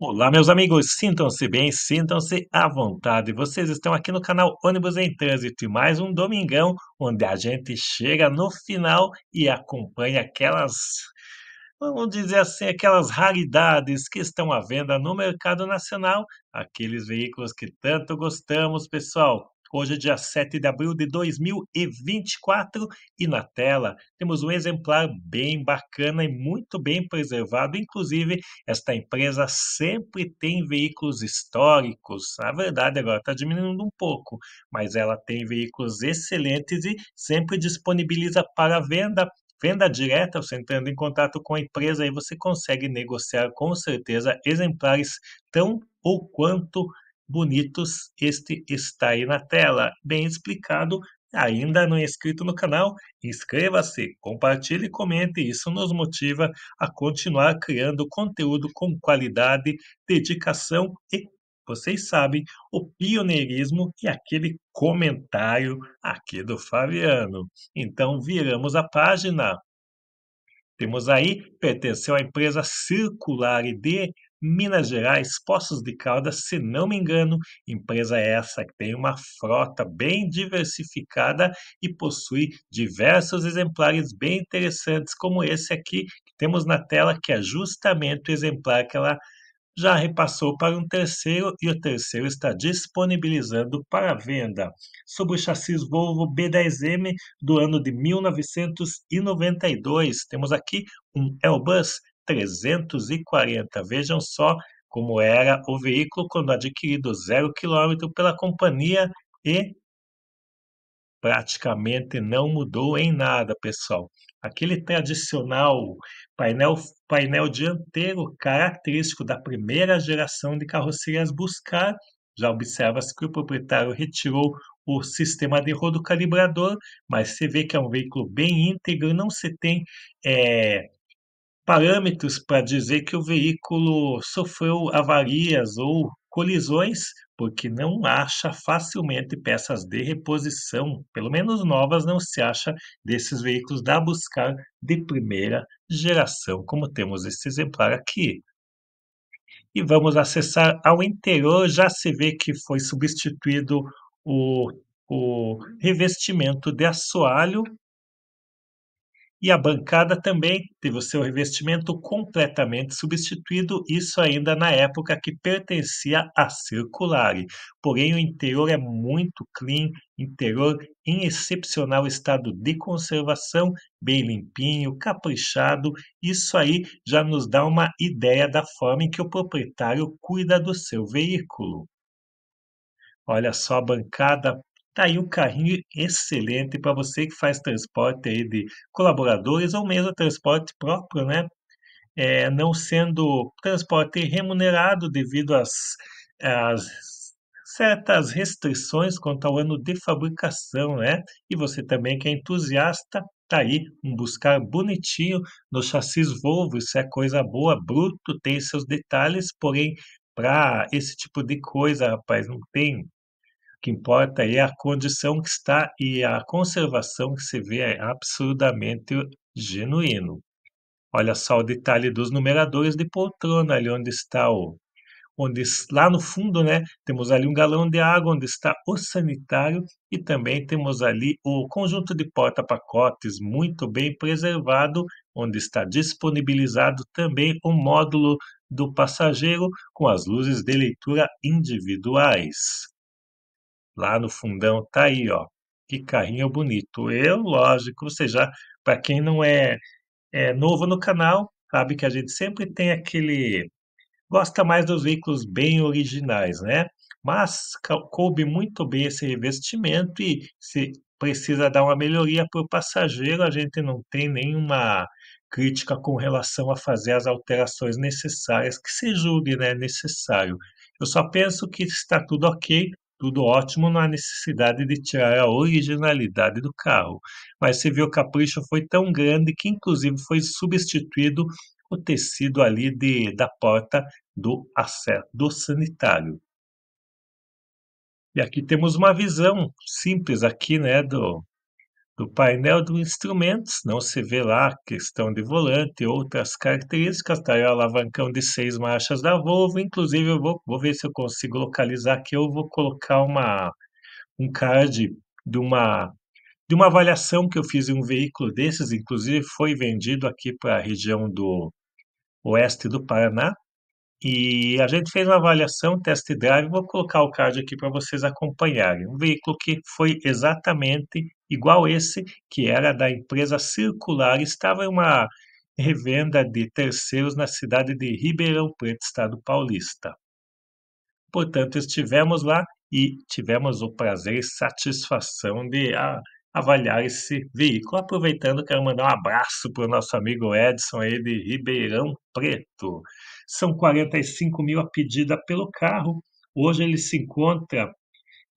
Olá, meus amigos, sintam-se bem, sintam-se à vontade. Vocês estão aqui no canal Ônibus em Trânsito e mais um domingão onde a gente chega no final e acompanha aquelas, vamos dizer assim, aquelas raridades que estão à venda no mercado nacional, aqueles veículos que tanto gostamos, pessoal. Hoje é dia 7 de abril de 2024 e na tela temos um exemplar bem bacana e muito bem preservado. Inclusive, esta empresa sempre tem veículos históricos. Na verdade, agora está diminuindo um pouco, mas ela tem veículos excelentes e sempre disponibiliza para venda venda direta, você entrando em contato com a empresa, aí você consegue negociar com certeza exemplares tão ou quanto bonitos, este está aí na tela, bem explicado. Ainda não é inscrito no canal? Inscreva-se, compartilhe e comente, isso nos motiva a continuar criando conteúdo com qualidade, dedicação e, vocês sabem, o pioneirismo e aquele comentário aqui do Fabiano. Então, viramos a página. Temos aí, pertenceu à empresa Circular ID, Minas Gerais, Poços de Caldas, se não me engano, empresa essa que tem uma frota bem diversificada e possui diversos exemplares bem interessantes, como esse aqui que temos na tela, que é justamente o exemplar que ela já repassou para um terceiro e o terceiro está disponibilizando para venda sobre o chassi Volvo B10M do ano de 1992. Temos aqui um Elbus 340. Vejam só como era o veículo quando adquirido zero quilômetro pela companhia e praticamente não mudou em nada, pessoal. Aquele tradicional painel, painel dianteiro característico da primeira geração de carrocerias Buscar, já observa-se que o proprietário retirou o sistema de rodo calibrador, mas você vê que é um veículo bem íntegro, não se tem é, parâmetros para dizer que o veículo sofreu avarias ou colisões, porque não acha facilmente peças de reposição, pelo menos novas não se acha desses veículos da Buscar de primeira geração, como temos esse exemplar aqui. E vamos acessar ao interior, já se vê que foi substituído o, o revestimento de assoalho e a bancada também teve o seu revestimento completamente substituído, isso ainda na época que pertencia à Circulare. Porém, o interior é muito clean, interior em excepcional estado de conservação, bem limpinho, caprichado. Isso aí já nos dá uma ideia da forma em que o proprietário cuida do seu veículo. Olha só a bancada Tá aí um carrinho excelente para você que faz transporte aí de colaboradores ou mesmo transporte próprio, né? É, não sendo transporte remunerado devido às, às certas restrições quanto ao ano de fabricação, né? E você também que é entusiasta, tá aí um buscar bonitinho no chassis Volvo, isso é coisa boa, bruto, tem seus detalhes, porém para esse tipo de coisa, rapaz, não tem que importa é a condição que está e a conservação que se vê é absurdamente genuíno. Olha só o detalhe dos numeradores de poltrona ali onde está o onde lá no fundo, né, temos ali um galão de água onde está o sanitário e também temos ali o conjunto de porta-pacotes muito bem preservado, onde está disponibilizado também o módulo do passageiro com as luzes de leitura individuais lá no fundão, tá aí, ó. Que carrinho bonito. Eu, lógico, ou seja, para quem não é, é novo no canal, sabe que a gente sempre tem aquele gosta mais dos veículos bem originais, né? Mas coube muito bem esse revestimento e se precisa dar uma melhoria para o passageiro, a gente não tem nenhuma crítica com relação a fazer as alterações necessárias, que se julgue né, necessário. Eu só penso que está tudo ok, tudo ótimo na necessidade de tirar a originalidade do carro, mas se viu o capricho foi tão grande que inclusive foi substituído o tecido ali de, da porta do acesso do sanitário. E aqui temos uma visão simples aqui, né, do do painel do instrumento, não se vê lá questão de volante e outras características. Tá aí o alavancão de seis marchas da Volvo. Inclusive, eu vou, vou ver se eu consigo localizar aqui. Eu vou colocar uma, um card de uma, de uma avaliação que eu fiz em um veículo desses. Inclusive, foi vendido aqui para a região do oeste do Paraná. E a gente fez uma avaliação, test drive, vou colocar o card aqui para vocês acompanharem. Um veículo que foi exatamente igual esse que era da empresa Circular, estava em uma revenda de terceiros na cidade de Ribeirão Preto, estado paulista. Portanto, estivemos lá e tivemos o prazer e satisfação de avaliar esse veículo. Aproveitando, quero mandar um abraço para o nosso amigo Edson aí de Ribeirão Preto. São 45 mil a pedida pelo carro. Hoje ele se encontra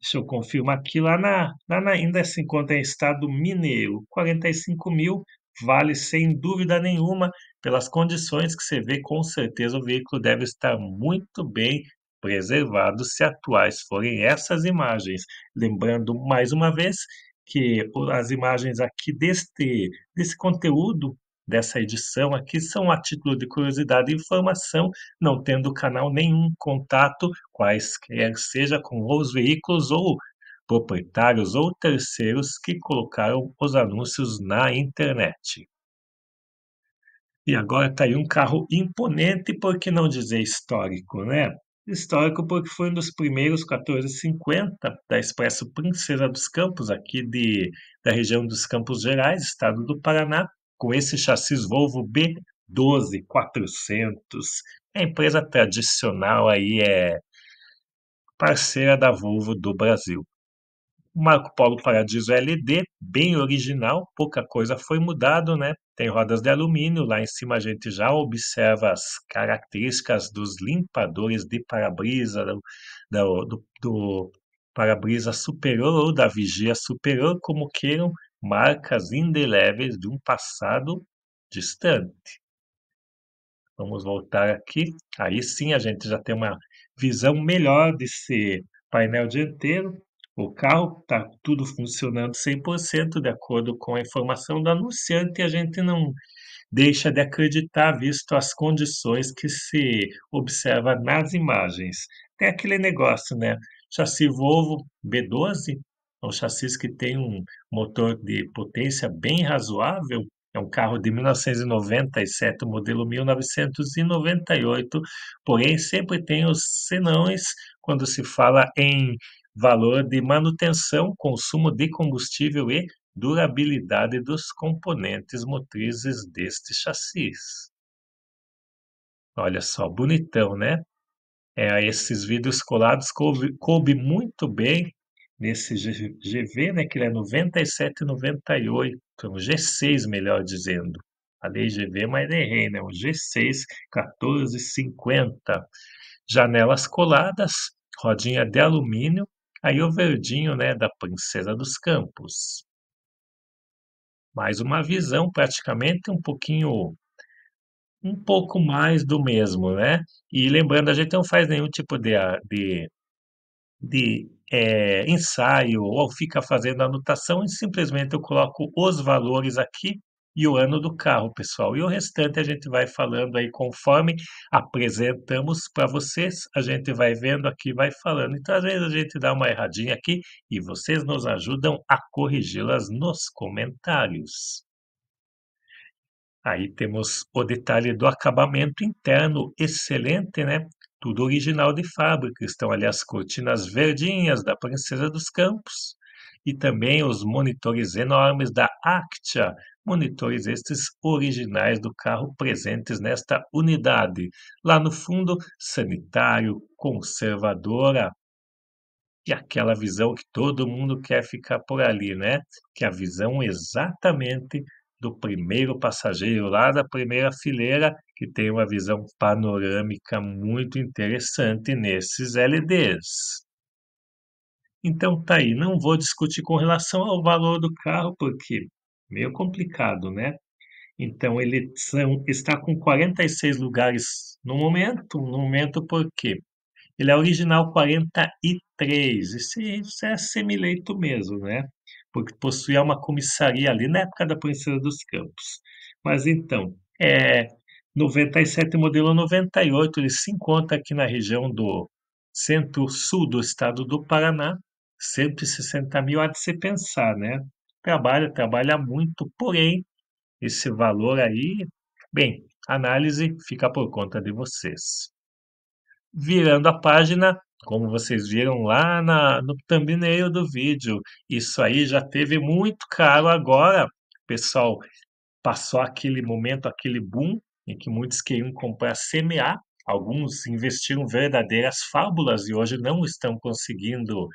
Deixa eu confirmar aqui. Lá na, lá na ainda se encontra em estado mineiro. 45 mil vale sem dúvida nenhuma. Pelas condições que você vê, com certeza o veículo deve estar muito bem preservado se atuais forem essas imagens. Lembrando mais uma vez que as imagens aqui deste, desse conteúdo dessa edição aqui são a título de curiosidade e informação, não tendo canal nenhum contato, quaisquer seja com os veículos ou proprietários ou terceiros que colocaram os anúncios na internet. E agora está aí um carro imponente, por que não dizer histórico, né? Histórico porque foi um dos primeiros 1450 da Expresso Princesa dos Campos, aqui de, da região dos Campos Gerais, estado do Paraná, com esse chassis Volvo B12400. A empresa tradicional aí é parceira da Volvo do Brasil. O Marco Polo Paradiso LD, bem original, pouca coisa foi mudado, né? Tem rodas de alumínio, lá em cima a gente já observa as características dos limpadores de para-brisa, do, do, do para-brisa superior ou da vigia superior, como queiram, marcas indeléveis de um passado distante. Vamos voltar aqui. Aí sim a gente já tem uma visão melhor desse painel dianteiro. O carro está tudo funcionando 100% de acordo com a informação do anunciante e a gente não deixa de acreditar, visto as condições que se observa nas imagens. Tem aquele negócio, né? Chassi Volvo B12 um chassi que tem um motor de potência bem razoável, é um carro de 1997, modelo 1998, porém sempre tem os senões quando se fala em valor de manutenção, consumo de combustível e durabilidade dos componentes motrizes deste chassi Olha só, bonitão, né? É, esses vídeos colados coube, coube muito bem nesse GV, né, que ele é 97 e 98, o G6, melhor dizendo. A lei GV mais errei, né, o G6 1450. Janelas coladas, rodinha de alumínio, aí o verdinho, né, da Princesa dos Campos. Mais uma visão praticamente um pouquinho um pouco mais do mesmo, né? E lembrando, a gente não faz nenhum tipo de, de de é, ensaio ou fica fazendo anotação e simplesmente eu coloco os valores aqui e o ano do carro, pessoal. E o restante a gente vai falando aí conforme apresentamos para vocês, a gente vai vendo aqui, vai falando. Então, às vezes a gente dá uma erradinha aqui e vocês nos ajudam a corrigi-las nos comentários. Aí temos o detalhe do acabamento interno, excelente, né? tudo original de fábrica. Estão ali as cortinas verdinhas da Princesa dos Campos e também os monitores enormes da Actia, monitores estes originais do carro presentes nesta unidade. Lá no fundo, sanitário, conservadora, e aquela visão que todo mundo quer ficar por ali, né? Que é a visão exatamente do primeiro passageiro, lá da primeira fileira, que tem uma visão panorâmica muito interessante nesses LDs. Então tá aí, não vou discutir com relação ao valor do carro, porque meio complicado, né? Então ele são, está com 46 lugares no momento, no momento por quê? Ele é original 43, é, isso é semileito mesmo, né? porque possuía uma comissaria ali na época da Princesa dos Campos. Mas então, é, 97 modelo 98, ele se encontra aqui na região do centro-sul do estado do Paraná, 160 mil há de se pensar, né? Trabalha, trabalha muito, porém, esse valor aí, bem, análise fica por conta de vocês virando a página, como vocês viram lá na, no thumbnail do vídeo. Isso aí já teve muito caro agora, pessoal. Passou aquele momento, aquele boom, em que muitos queriam comprar CMA, alguns investiram verdadeiras fábulas e hoje não estão conseguindo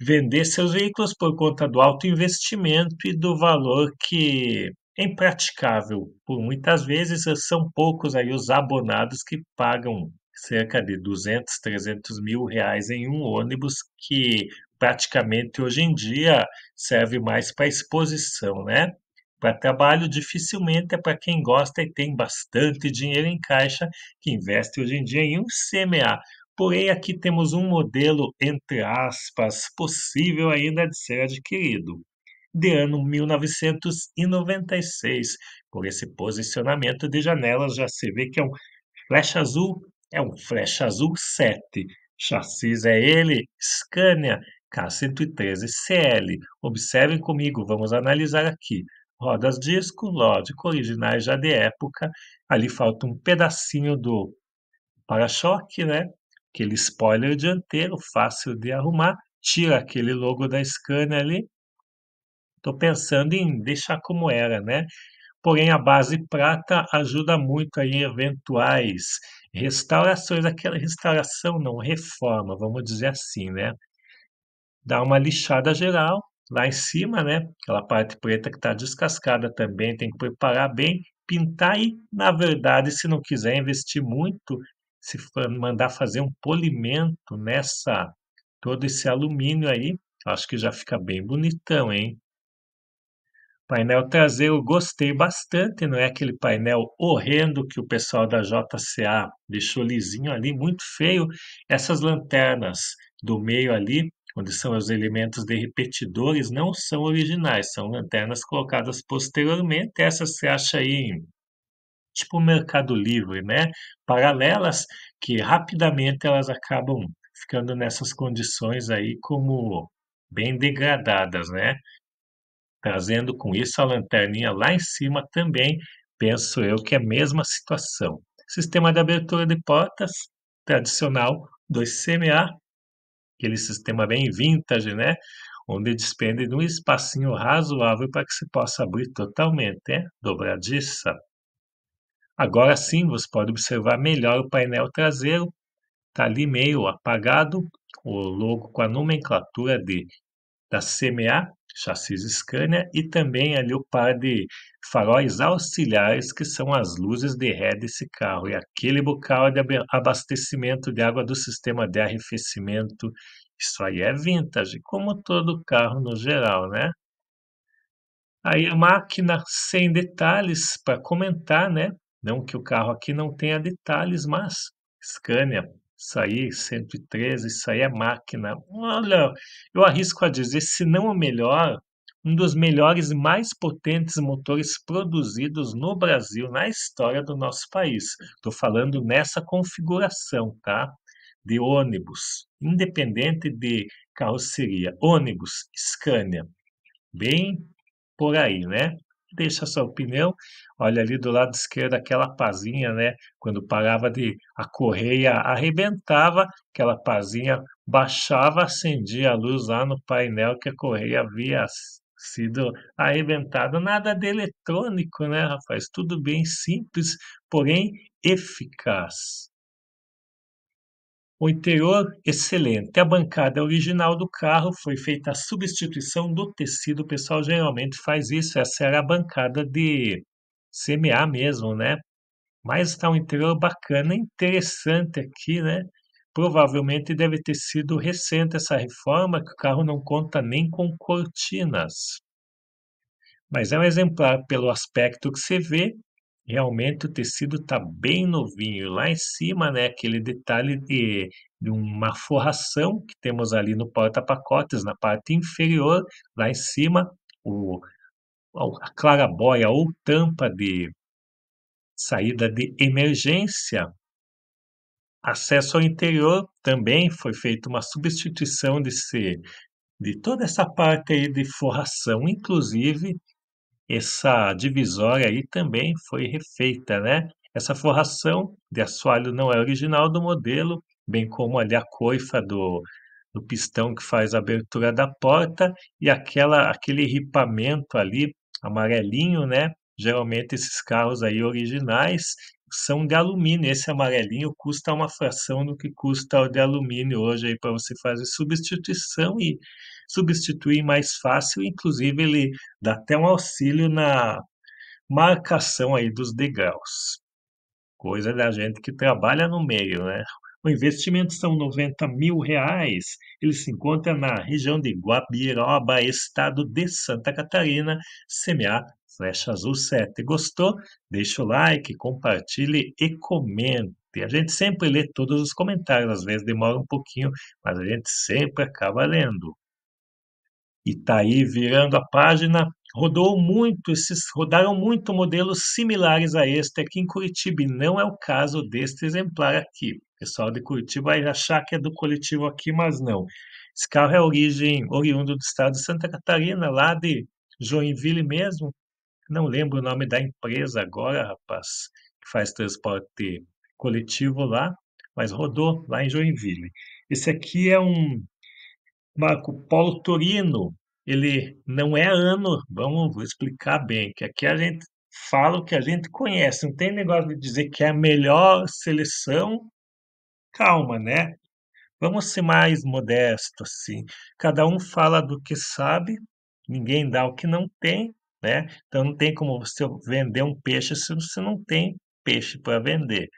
vender seus veículos por conta do alto investimento e do valor que é impraticável. Por muitas vezes são poucos aí os abonados que pagam cerca de 200, 300 mil reais em um ônibus que praticamente hoje em dia serve mais para exposição, né? Para trabalho, dificilmente é para quem gosta e tem bastante dinheiro em caixa, que investe hoje em dia em um CMA. Porém, aqui temos um modelo, entre aspas, possível ainda de ser adquirido, de ano 1996. Por esse posicionamento de janelas, já se vê que é um flecha azul é um Flecha Azul 7. Chassis é ele, Scania K113CL. Observem comigo, vamos analisar aqui. Rodas disco, lógico, originais já de época. Ali falta um pedacinho do para-choque, né? Aquele spoiler dianteiro, fácil de arrumar. Tira aquele logo da Scania ali. Estou pensando em deixar como era, né? Porém, a base prata ajuda muito aí em eventuais restaurações, aquela restauração não, reforma, vamos dizer assim, né? Dá uma lixada geral lá em cima, né? Aquela parte preta que está descascada também, tem que preparar bem, pintar e, na verdade, se não quiser investir muito, se mandar fazer um polimento nessa, todo esse alumínio aí, acho que já fica bem bonitão, hein? Painel traseiro gostei bastante, não é aquele painel horrendo que o pessoal da JCA deixou lisinho ali, muito feio. Essas lanternas do meio ali, onde são os elementos de repetidores, não são originais, são lanternas colocadas posteriormente. Essas você acha aí tipo Mercado Livre, né? Paralelas que rapidamente elas acabam ficando nessas condições aí como bem degradadas, né? trazendo com isso a lanterninha lá em cima também, penso eu que é a mesma situação. Sistema de abertura de portas tradicional 2CMA, aquele sistema bem vintage, né? Onde despende de um espacinho razoável para que se possa abrir totalmente, né? dobradiça. Agora sim, você pode observar melhor o painel traseiro, está ali meio apagado, o logo com a nomenclatura de, da CMA, chassis Scania e também ali o par de faróis auxiliares que são as luzes de ré desse carro e aquele bocal é de abastecimento de água do sistema de arrefecimento. Isso aí é vintage, como todo carro no geral, né? Aí a máquina sem detalhes para comentar, né? Não que o carro aqui não tenha detalhes, mas Scania isso aí, 113, isso aí é máquina. Olha, eu arrisco a dizer, se não o melhor, um dos melhores e mais potentes motores produzidos no Brasil na história do nosso país. Estou falando nessa configuração, tá? De ônibus, independente de carroceria, ônibus, Scania. Bem por aí, né? deixa sua opinião. Olha ali do lado esquerdo aquela pazinha, né? Quando parava de a correia arrebentava, aquela pazinha baixava, acendia a luz lá no painel que a correia havia sido arrebentada. Nada de eletrônico, né, rapaz? Tudo bem simples, porém eficaz. O interior excelente. A bancada original do carro foi feita a substituição do tecido. O pessoal geralmente faz isso. Essa era a bancada de CMA mesmo, né? Mas está um interior bacana, interessante aqui, né? Provavelmente deve ter sido recente essa reforma, que o carro não conta nem com cortinas. Mas é um exemplar pelo aspecto que você vê Realmente o tecido está bem novinho. Lá em cima, né, aquele detalhe de, de uma forração que temos ali no porta-pacotes, na parte inferior, lá em cima, o, a clarabóia ou tampa de saída de emergência. Acesso ao interior também foi feita uma substituição ser de toda essa parte aí de forração, inclusive essa divisória aí também foi refeita, né? Essa forração de assoalho não é original do modelo, bem como ali a coifa do, do pistão que faz a abertura da porta e aquela, aquele ripamento ali amarelinho, né? Geralmente esses carros aí originais são de alumínio. Esse amarelinho custa uma fração do que custa o de alumínio hoje aí para você fazer substituição e substituir mais fácil, inclusive ele dá até um auxílio na marcação aí dos degraus. Coisa da gente que trabalha no meio, né? O investimento são 90 mil reais. Ele se encontra na região de Guabiroba, estado de Santa Catarina, CMA Flecha Azul 7. Gostou? Deixa o like, compartilhe e comente. A gente sempre lê todos os comentários, às vezes demora um pouquinho, mas a gente sempre acaba lendo e está aí virando a página. Rodou muito, esses, rodaram muito modelos similares a este aqui em Curitiba, e não é o caso deste exemplar aqui. O pessoal de Curitiba vai achar que é do coletivo aqui, mas não. Esse carro é origem oriundo do estado de Santa Catarina, lá de Joinville mesmo. Não lembro o nome da empresa agora, rapaz, que faz transporte coletivo lá, mas rodou lá em Joinville. Esse aqui é um Marco Paulo Torino, ele não é ano, vamos vou explicar bem, que aqui a gente fala o que a gente conhece, não tem negócio de dizer que é a melhor seleção. Calma, né? Vamos ser mais modestos, assim. Cada um fala do que sabe, ninguém dá o que não tem, né? Então não tem como você vender um peixe se você não tem peixe para vender.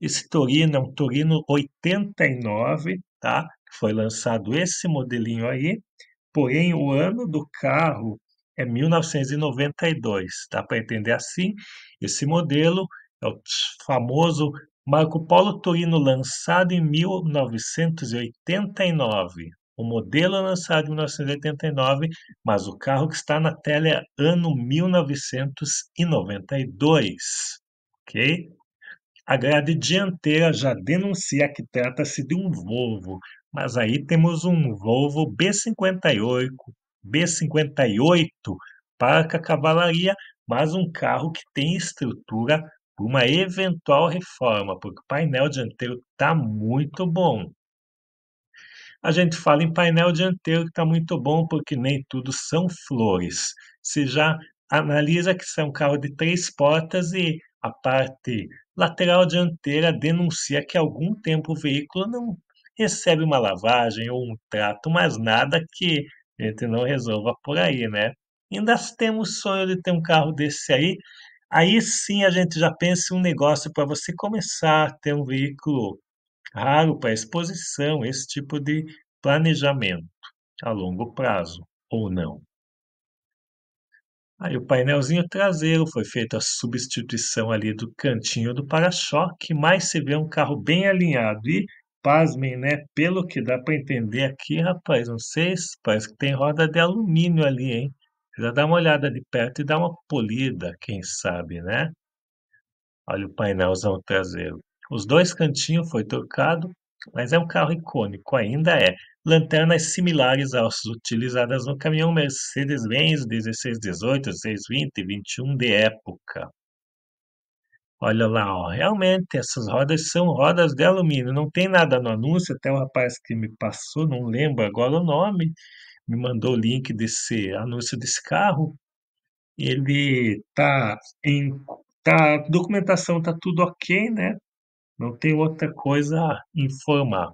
Esse Torino é um Torino 89, tá? Foi lançado esse modelinho aí, porém o ano do carro é 1992. Dá para entender assim? Esse modelo é o famoso Marco Polo Turino, lançado em 1989. O modelo é lançado em 1989, mas o carro que está na tela é ano 1992. Ok? A grade dianteira já denuncia que trata-se de um Volvo, mas aí temos um Volvo B58, B58 para cavalaria, mas um carro que tem estrutura para uma eventual reforma, porque o painel dianteiro está muito bom. A gente fala em painel dianteiro que está muito bom, porque nem tudo são flores. Se já analisa que isso é um carro de três portas e a parte lateral dianteira denuncia que há algum tempo o veículo não recebe uma lavagem ou um trato, mas nada que a gente não resolva por aí, né? Ainda temos sonho de ter um carro desse aí. Aí sim a gente já pensa em um negócio para você começar a ter um veículo raro para exposição, esse tipo de planejamento a longo prazo ou não. Aí o painelzinho traseiro foi feita a substituição ali do cantinho do para-choque, mas se vê um carro bem alinhado e pasmem, né? Pelo que dá para entender aqui, rapaz, não sei, parece que tem roda de alumínio ali, hein? Já dá uma olhada de perto e dá uma polida, quem sabe, né? Olha o painelzão traseiro. Os dois cantinhos foi trocado, mas é um carro icônico, ainda é. Lanternas similares às utilizadas no caminhão Mercedes-Benz 1618, 620 e 21 de época. Olha lá, ó. realmente essas rodas são rodas de alumínio. Não tem nada no anúncio, até o rapaz que me passou, não lembro agora o nome, me mandou o link desse anúncio desse carro. Ele tá em tá documentação tá tudo OK, né? Não tem outra coisa a informar.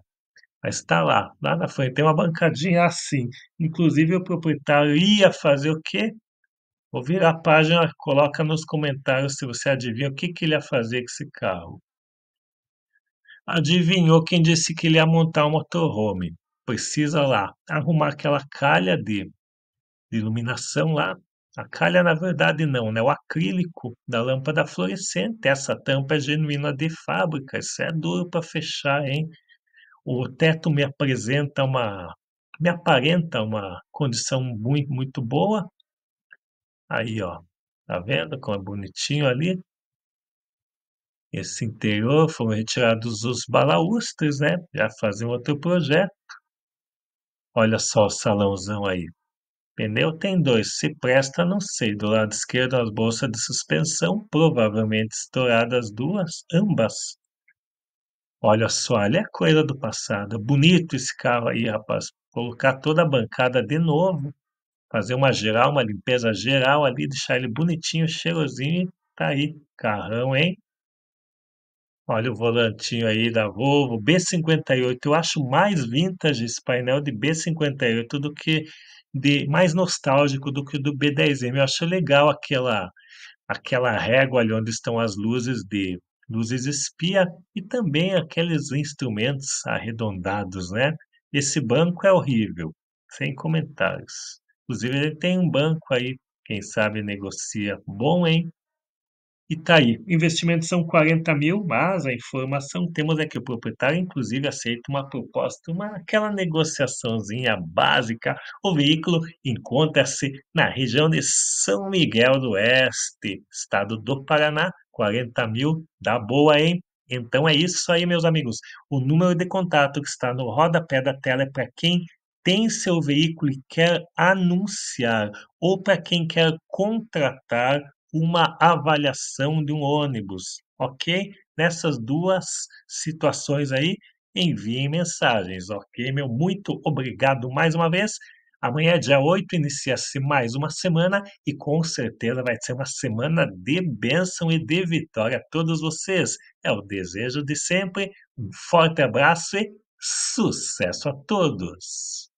Mas está lá, lá na frente tem uma bancadinha assim. Inclusive o proprietário ia fazer o quê? Vou virar a página, coloca nos comentários se você adivinha o que, que ele ia fazer com esse carro. Adivinhou quem disse que ele ia montar um motorhome. Precisa lá arrumar aquela calha de, de iluminação lá. A calha, na verdade, não, né? O acrílico da lâmpada fluorescente. Essa tampa é genuína de fábrica. Isso é duro para fechar, hein? O teto me apresenta uma me aparenta uma condição muito, muito boa, Aí, ó, tá vendo como é bonitinho ali? Esse interior foram retirados os balaústres, né? Já um outro projeto. Olha só o salãozão aí. Pneu tem dois, se presta, não sei. Do lado esquerdo, as bolsas de suspensão, provavelmente estouradas duas, ambas. Olha só, ali é coisa do passado. É bonito esse carro aí, rapaz. Colocar toda a bancada de novo fazer uma geral, uma limpeza geral ali, deixar ele bonitinho, cheirosinho. Tá aí, carrão, hein? Olha o volantinho aí da Volvo, B58. Eu acho mais vintage esse painel de B58 do que de mais nostálgico do que o do B10M. Eu acho legal aquela aquela régua ali onde estão as luzes de luzes espia e também aqueles instrumentos arredondados, né? Esse banco é horrível, sem comentários. Inclusive, ele tem um banco aí, quem sabe negocia bom, hein? E tá aí. Investimentos são 40 mil, mas a informação temos é que o proprietário, inclusive, aceita uma proposta, uma, aquela negociaçãozinha básica. O veículo encontra-se na região de São Miguel do Oeste, estado do Paraná. 40 mil, dá boa, hein? Então é isso aí, meus amigos. O número de contato que está no rodapé da tela é para quem tem seu veículo e quer anunciar, ou para quem quer contratar uma avaliação de um ônibus, ok? Nessas duas situações aí, enviem mensagens, ok, meu? Muito obrigado mais uma vez. Amanhã, é dia 8, inicia-se mais uma semana e com certeza vai ser uma semana de bênção e de vitória a todos vocês. É o desejo de sempre. Um forte abraço e sucesso a todos!